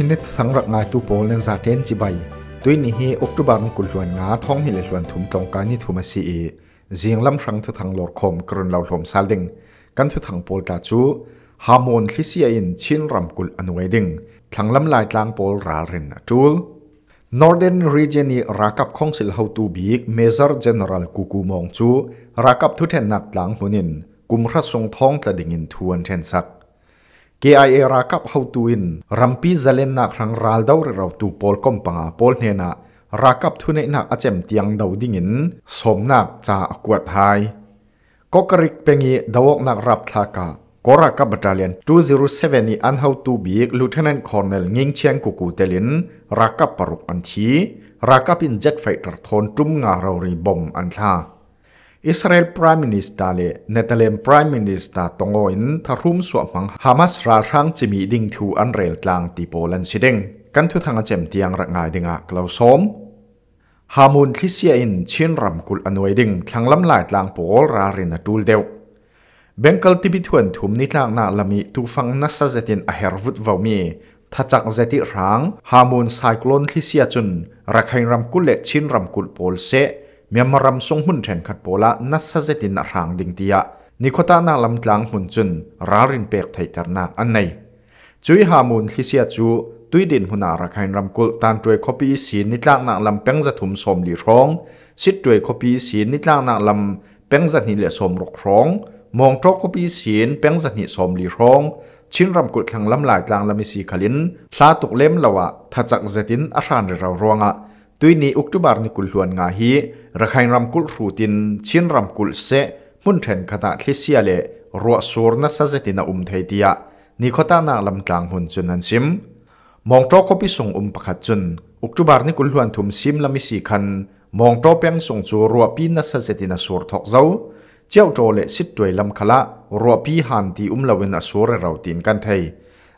ชินิดสังรักงายตูโปลเลนซาเทนจิบายตัวนี้เฮออกตุบารกุลวนงาท้องหิเลชวนถุมตรงการนีทถุมาซีเอเสียงลำรังทุทังหลอดคมกรุนเหล่าลมซาดิงกันทุทังโปลกาจูฮาร์โมนลิเซียอินชินรำกุลอนุเวดิงทังลำลายกลางโปลราเรนจูล Northern Region ni rakap kongsil hau tu bi Major General Kuku Mong chu rakap t ทน then nak t l a น g hunin k ท m ง a s o n ง thong t ท a d i ท g i n t KIA รากับเฮาตูอินรัมปีจเลนนักรังรัลดาวเราตูพอลคอมปังอาพอลเนนารักับทุนเนนักอาเจมเตียงดาวดิ่งิน สมนักจากวดไทยก็กริกเป็งีดาวกนักรับทากากรากับบัตเลียน207นี่อันเฮาตูบีกลูเทนนคอร์เนลงิงเชียงกุกูเตลินรักับปรุกอันทีรักับอินเจ็ตไฟตอร์ทอนจุ่มงาเรารีบอมอันท่าิสราเอล r พร e มิ n i สต e r เลเนเธอร์แลนด์ Prime m i n i s t ต r ตงโอินทารุมสวมังฮามาสรารังจิมีดิงทูอันเรลกลางติโปแลนด์ิเดงกันทุทางเจมเตียงรักงายดิงอะกลาวสมฮามุนทิเซียอินชินรำกุลอนวยดิงทางลำลายกลางโปลรารินตูลเดวเบงกลติบิทวนทุมนิทางนาลมีทูฟังนัสเซตินอเฮรวุเวามีทัจักเซติรังฮามุนไซโคลนทิเซียจุนรักให้รำกุลเลชินรำกุลโปลเซเมียมรำทรงหุ่นแทนขัดโปละนัสเซตินรางดิงเตียนิโคตานาลำกลางหุ่นจุนรารินเปกไทยตรนักอันในจุยฮามูนที่เสียจูตุยดินหุนารักไฮรำกุลตานจุวยคบีสีนิตลางนักลำเปงจะถุมสมลีร้องสิดจุวยคบีสีนิตลางนักลำเปงจะนีเหลสมรกร้องมองทรคบีสีนเปงจะนีสมลีร้องชิ้นรำกุลทางลำหลายกลางลำมีสีขลินลาตุกเล่มละวะถัดจักเจตินอาชานเรารวงอะตุยนี้อุกตุบาร์นิกุลหวนงาฮีระคายรำกุลรูตินชินรำกุลเซมุนเทนขณะที่เสียเลรัวสูรนัสเซตินาอุมเทติยะนี่ขตานาลำกลางหุ่นจุนนันซิมมองโตคบิส่งอุมปักจุนอุกตุบาร์นิกุลหวนทุมซิมลามิสีคันมองโตเปียงส่งจูรัวปีนัสเซตินาสูรทอกเจ้าเจ้าโจเลสิตด้วยลำคละรัวปีหันที่อุมลาวินอสูรเราตินกันไทย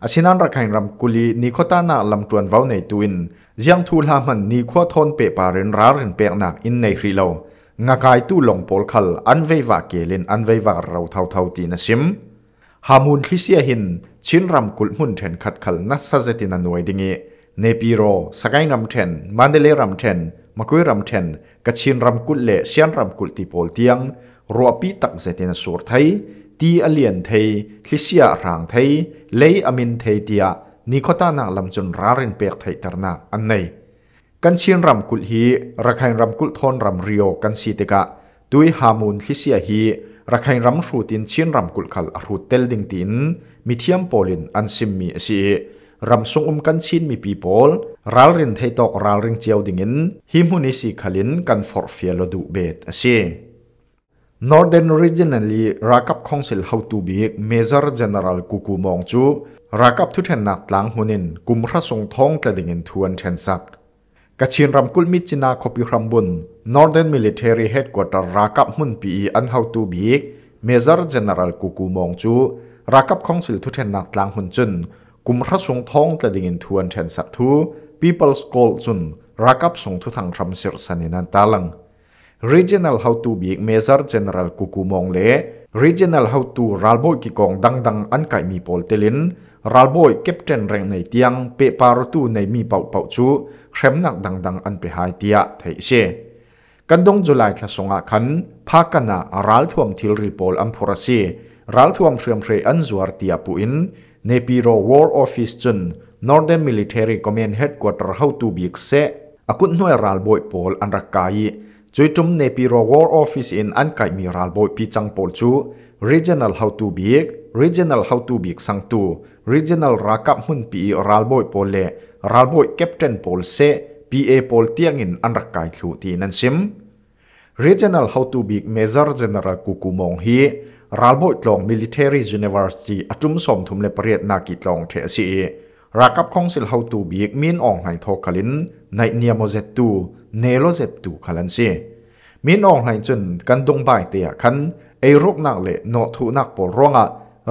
asinan rakhain ram kuli ni khota na lam tuan vau nei tuin jiang thu la man ni kho thon pe parin rarin pe na in nei hri lo nga kai tu long pol khal an vei wa kelin an vei wa rau thau thau ti na sim hamun khisia hin chin ram kul mun then khat khal na sa zetin anoi dingi nepi ro sakai ram then mandele ram then makui ram then kachin ram kul le sian ram kul ti pol tiang ruapi tak zetin sur thai ตีอเลียนเทยลิเซียร่างเทยเลยอมินเทยเดียนิคข้ตานักลำจนรารินเปียกไทยตรนักอันในกันเชียนรำกุลฮีระคายรำกุลทอนรำเรียวกันสีติกะด้วยฮามูนลิเซียฮีระคายรำรูตินเชียนรำกุลขัลรูเตลดิงตินมีเทียมโปลินอันซิมมีสีรำทรงอุมกันชินมีปีโปลรัลรินไทยตอกรัลริงเจียวดิ่งินฮิมุนิสีขลินกันฟอร์เฟียลดูเบตสี Northern originally Rakap Council how to be Major General Kuku Mong chu Rakap thu then nat lang hunin kumra song thong tla ding in thuan then sak kachin ram kul mi china khopi ram bun Northern Military Headquarter Rakap mun pi an how to be Major General Kuku Mong chu Rakap Council thu then nat lang hun chun kumra song thong tla ding in thuan then sak thu People's Call chun Rakap song thu thang ram sir sanin an talang regional how to bi major general kukumong le regional how to ralboy ki kong dang dang an kai mi pol telin ralboy captain reng nei tiang pe par tu nei mi pau pau chu khrem nak dang dang an pe hai tia thei she kan dong julai thla songa khan phakana ral thuam thil ri pol am phurasi ral thuam thriam thre an zuar tia pu in nepiro war office chun northern military command headquarter how to bi se akut noi ral boy pol an rakai จุยจุ่มเนปีโรวอร์ออฟฟิศอินอันไกมีรัลโบอยปีจังปอลจู regional how to b i g regional how to b i g สังตู regional รักับหุ่นปีรัลโบอยปอลเลรัลโบอยแคปเทนปอลเซ PA ปอลเตียงอินอันรักไกทูทีนันซิม regional how to b i g measure general กุกุมองฮีรัลโบอยตลอง military university อจุ่มสมทุมเลปเรียดนากิตลองเทสีรักับคงสิลเฮาตูบีกมินองไหทอคลินในเนียโมเซตูเนโลเซตูคลันเซมินองไหจนกันดงบายเตียคันไอรุกนักเลโนทุนักปรองะ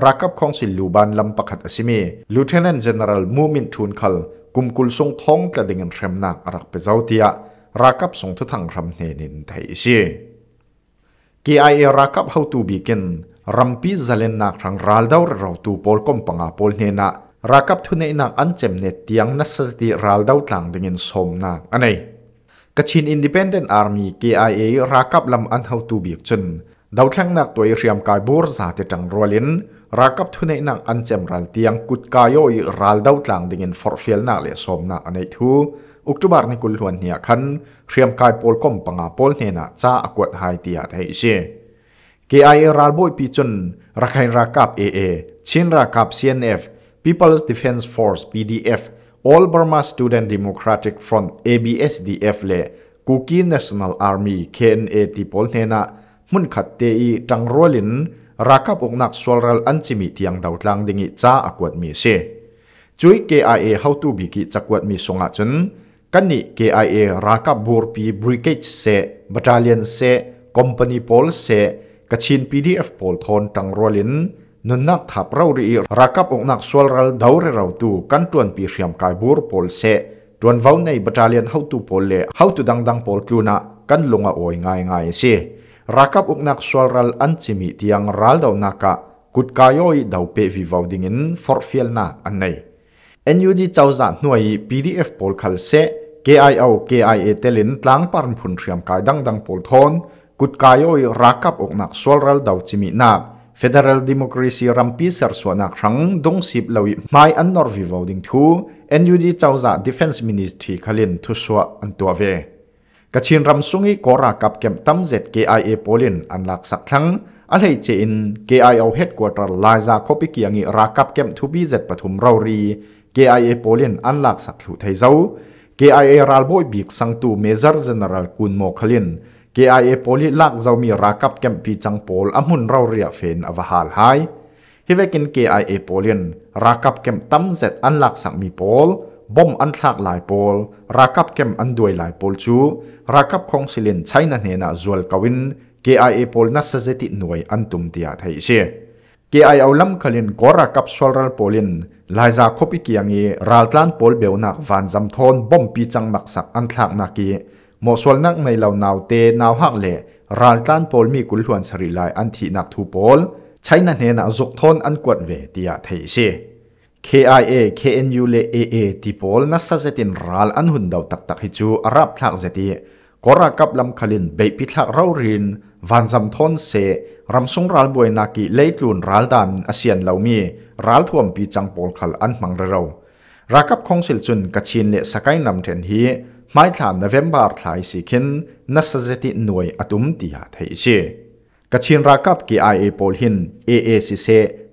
รักับคงสิลลูบานลำปักัดอสิมลูเทนเนนเจเนอเรลมูมินทูนคัลกุมกุลทรงท้องกระดิ่งเรมนักรักเปเจ้าเตียรักับทรงทุทังรำเนนินไทยซกีไอเอรักับเฮาตูบีกินรัมปีซาเลนนักรังรัลดาวเราตูปอลกอมปังอาปอลเนนารากับทุนในนักอันเจมเนตยังนัสสติรัลดาวทังดึงินสมนักอันไหนกชินอินดิเพนเดนต์อาร์มี KIA รากับลำอันเฮาตูบีกจนดาวท้งนักตัวเรียมกายบูร์ซาติจังรัวลินรากับทุนในนักอันเจมรัลเตียงกุดกายโยรัลดาวทังดึงินฟอร์ฟิลนักเลสมนักอันไหนทูอุกตุบาร์นิกุลทวนเนียคันเรียมกายโพลกอมปังอาโพลเนน่าจ้าอากวดไฮเตียไทเช KIA รัลบอยปีจนรักใหรรากับ AA ชินรากับ CNF People's Defense Force PDF All Burma Student Democratic Front ABSDF le Kuki National Army KNA tipol hena mun khat tangrolin rakap uknak solral anchimi tiang dautlang dingi cha akwat mi se chui KIA how to be ki chakwat mi songa chun kani KIA rakap burpi brigade se battalion se company pol se kachin PDF pol thon tangrolin นนักทับเรารียรักับองนักสวลรัลดาวเรเราตูกันตวนพิเรียมกายบูร์พอลเซตวนวาวในบัตเลียนเฮาตูพอลเลเฮาตูดังดังพอลจูนะกันลงอ่อยง่ายง่ายเสซรักับองนักสวลรัลอันซิมิที่ยังรัลดาวนักะกุดกายอยดาวเปวิวาวดิ่งินฟอร์ฟิลนาอันไหนยูจีเจ้าจันหน่วย PDF พอลคัลเซ่ KIO KIA เตลินตั้งปานพุนเรียมกายดังดังพอลทอนกุดกายอยรักับองนักสวลรัลดาวซิมินา Federal Democracy Rampi Sarsuana Krang Dong Sip Lawi Mai An Nor Voting Thu NUD Chauza Defense Ministry Khalin Thuswa Antuave Kachin Ramsungi Kora Kap Kem Tam ZKIA Polin Anlak Sakhang Alhei Che In KIO Headquarter Liza Kopikiangi Rakap Kem Thubi Z Pathum Rauri KIA Polin Anlak Sakhlu Thaizau KIA Ralboi Bik tu Major General Kun Mo Khalin KIA poli lak zau mi rakap kem pi chang pol amun rau ria fen avahal hai hi vekin KIA polin rakap kem tam zet an lak sang mi pol bom an thak lai pol rakap kem an duai lai pol chu rakap khong silin china hena zual kawin KIA pol na sajeti nuai an tum tia thai se KIA olam khalin kora kap solral polin laiza khopi kiangi raltlan pol beunak van jam thon bom pi chang mak sak an thak naki. หมอสวลนักในเหล่านาวเตนาวหักเละรานต้านโพลมีกุลหวนสริลายอันทีนักทูโพลใช้นันเฮนะจกทนอันกวดเวตียเทเซ KIA KNU เล AA ทีโพลนัสเซตินรัลอันหุ่นดาวตักตักฮิจูอารับทักเซตีกรากับลำคลินเบปพิทักเรารินวันจำทนเซรำสงรัลบวยนากิเลตลุนรัลดันอาเซียนเหล่ามีรัลทวมปีจังโพลขลอันมังเรเรารากับคงสิลจุนกชินเลสกายนำเทนฮีမိုင်းထာနိုဝင်ဘာထိုင်စီခင်နဆဇတိနွိအတုံတီဟာထေစ AAC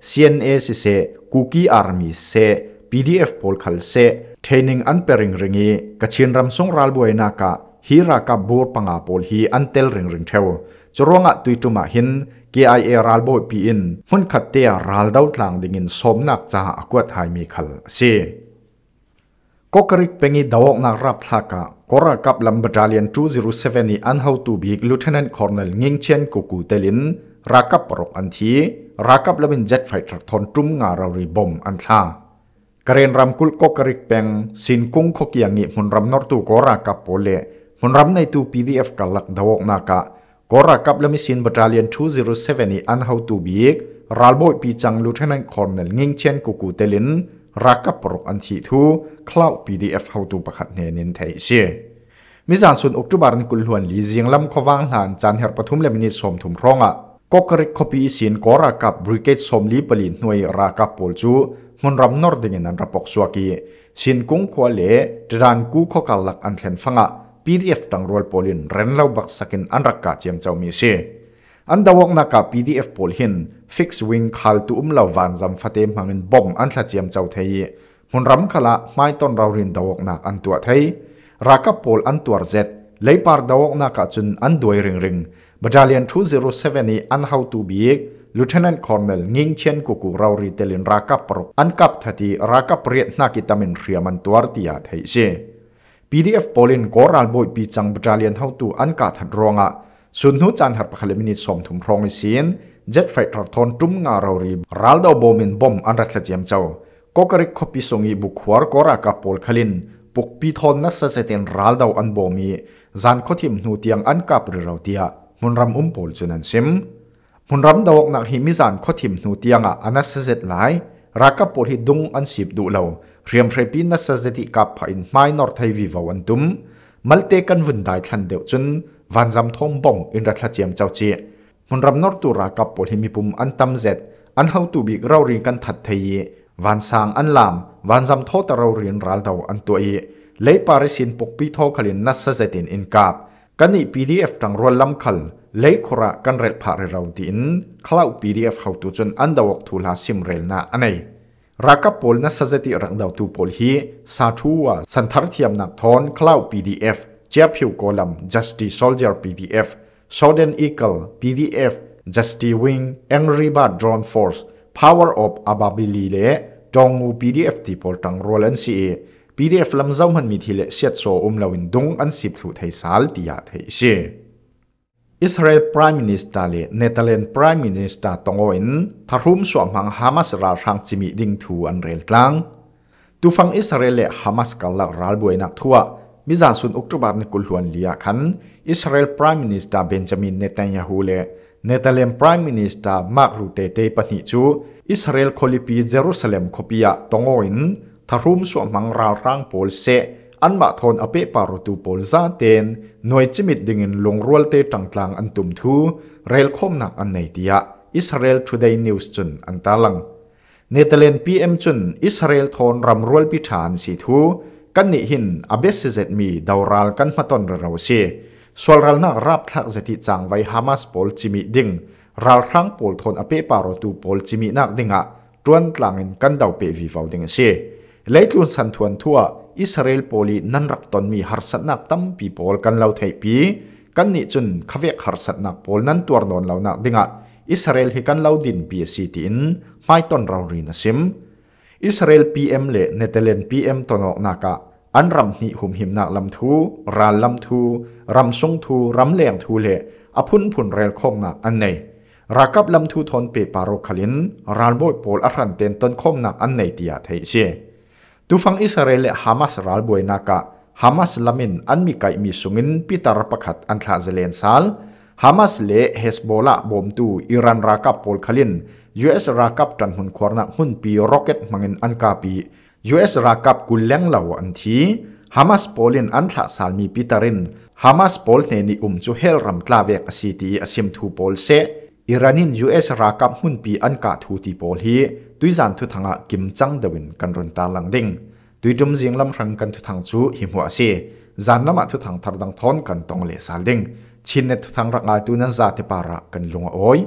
CNA စေ Kuki Army စ PDF ပိုလ်ခ Training and Pairing ရင်းကြီးကချင်ရမ်ဆုံရာလ်ဘွိုင်းနာကာဟီရာကာဘူပငါပိုလ်ဟီအန်တဲလ်ရင်းရင်းထေဝခ i a โคกริกเป็นดาวกนักรับทากกรกับลำบดาเลียน207นอันเฮาตูบิกลูเทนน์คอร์เนลงิงเชนกูกูเตลินรักกับปรกอันทีรักกับลำบินเจ็ตไฟทักทอนจุ่มงารารีบอมอันท่ากรณ์รำคุลโคกริกเป็นสินกุ้งขกียงิมุนรำนอร์ตูกรกับโพเลมุนรำในตูพีดีเอฟกลักดาวกนักกรกกับลำบินสินบดาเลียน207นอันเฮาตูบิกรัลโบยปีจังลูเทนน์คอร์เนลงิงเชนกูกูเตลินรักกับปรกอันที่ทูคลาวพีดีเอฟเฮาตูประคัดเนนินไทยเชียมิจานสวนอุกจุบารันกุลหวนลีเจียงลำขวางหลานจานเฮรปทุมเลมินิสมถุมร้องอ่ะก็กริกคปีสินกอรากับบริเกตสมลีปลินหน่วยรากับปอลจูมันรำนอร์ดิเงินันรับปกสวกีสินกุ้งควาเล่ดรานกูขกัลลักอันเซนฟังอ่ะ PDF ตังรวลปอลินเรนเล่าบักสกินอันรักกาเจียมเจ้ามีเชีย an dawok na ka pdf pol hin fix wing khal tu um lo van jam fatem hangin bom an thla chiam chau thei mun ram khala mai ton rau rin dawok na an tua thei raka pol an tuar zet leipar dawok na ka chun an duai ring ring battalion 207 e an how to be lieutenant colonel nging chen ku ku rau ri telin raka pro an kap thati raka priet na ki tamin riam an tuar tia thei se pdf polin koral boy pi chang battalion how to an ka that ronga สุนทุจันทร์ประคลมินิสมถุมพรองเสียนเจ็ดไฟตรทนจุ่มงาเรารีรัลดาวบอมินบอมอันรัตเจียมเจ้าก็กริกขปิสงีบุกหัวกรากับปอลคลินปุกปีทนนัสเเตินรัลดาวอันบมีจานขทิมหนูเตียงอันกับรือเราเตียมุนรำอุ้มปอลจุนันซิมมุนรำดาวกนักหิมิจานขทิมหนูเตียงอ่ะอันนัสเสตหลายรักกับปอลีิดุงอันสิบดูเลาเรียมเรปินนัสเสติกับพอินไม่นอร์ไทยวิวาวันตุมมัลเตกันวุ่นได้ทันเดียวจนวันจำทงบ่งอินรัตเจียมเจ้าเจียมันรำนอตุรากับปุลิมิปุ่มอันตำเจ็ด อันเฮาตุบิกเราเรียนกันถัดเทียวันสางอันลาม วันจำทอตเราเรียนรัลดาอันตัวเอเลยปาริสินปกปีทอขลินนัสเซตินอินกาบ กันนี่ีีดเอฟตังรวลลำคัลเลยคระกันเรลพาเรเาดินคลาวีดีเขาตัวจนอันดาวกทูลาซิมเรลนาอันไหนรักกับปลนัสเซติรังดาวตูปลฮีซาทัวสันทารเทียมนักทอนคลาวีดเอฟจฟฟิวโกลัม justice soldier PDF s o u t h e r n Eagle PDF justice wing a n g r i b a drone force power of Ababili เล่ดงู PDF ที่พอลตั้งรโรลันซี PDF ลำเจำาันมีทีเล่เสียโซอุมลาวินดงอันสิบถูไทยสาลติยาไทยเชอิสราเอล prime minister เนเธอร์แลนด์ prime minister ตงโอินทารุมส่วนมังฮามาสราชังจิมิดิงทูอันเรลกลางตัวฟังอิสราเอลและฮามาสกัลลักรัลบุยนักทัวมิจานสุนอุกตุบาร์นกุลฮวนเลียขันอิสราเอลพรีมินิสตาเบนจามินเนตันยาฮูเลเนเธอร์แลนด์พรีมินิสตามาร์รูเตเตปนิจูอิสราเอลคอลิปีเยรูซาเล็มคบิยาตงอินทารุมสวมังราวร่างโพลเซอันมาทอนอเปปารุตูโพลซาเตนหน่วยจิมิดดิงินลงรัวเตตังกลางอันตุมทูเรลคมนักอันในดิยาอิสราเอลทูเดย์นิวส์จุนอันตาลังเนเธอร์แลนด์พีเอ็มจุนอิสราเอลทอนรำรัวปิฐานสีทูกันนิหินอเบสเซจมีดาวรัลกันมาตอนเราเสียส่วนรัลนักรับทักเจติจังไว้ฮามาสโพลจิมิดิงรัลครั้งโพลทนอเปปารตูโพลจิมินักดิงะด่วนกลางินกันดาวเปวิฟาวดิงเสียเลยทุนสันทวนทั่วอิสราเอลโพลีนันรักตอนมีฮาร์สนักตั้มปีโพลกันเราไทยปีกันนิจุนคาเวกฮาร์สนักโพลนันตัวนอนเรานักดิงะอิสราเอลให้กันเราดินเปียซีตินไม่ตอนเรารีนซิมอิสราเอลพีเอ็มเล่เนเธอร์แลนด์พีเอ็มตอนออกนักกะอันรำนี่หุมหิมนักลำทูรานลำทูรำทรงทูรำเลียงทูเละอพุนผุนเรลคงนักอันในรักับลำทูทนเปปารคลินรานบวยโปลอรันเตนต้นคงนักอันในตียไทเชตูฟังอิสราเอลฮามาสรานบวยนักะฮามาสลามินอันมีไกมีสุงินปิตารประคัดอันทาเซเลนซาลฮามาสเลเฮสโบลาบอมตูอิรันรักับโปลคลินยูเอสรักับจันหุนควรนักหุ่นปีโรเก็ตมังินอันกาปี US รากับกุลเลี้ยงเหล่าอันทีฮามาสโปลินอันทะสาลมีปิตารินฮามาสโปลเนนิอุมจูเฮลรัมกลาเวกซีตีอสิมทูโปลเซอิรานิน US รากับหุ่นปีอันกาทูตีโปลฮีตุยจันทุทังะกิมจังเดวินกันรนตาลังดิงตุยจุมเสียงลำรังกันทุทังจูหิมหัวเซจานนมาทุทังทารดังทอนกันตองเลสาลดิงชินเนทุทังรักไอตุนันซาเทปาระกันลงอ้อย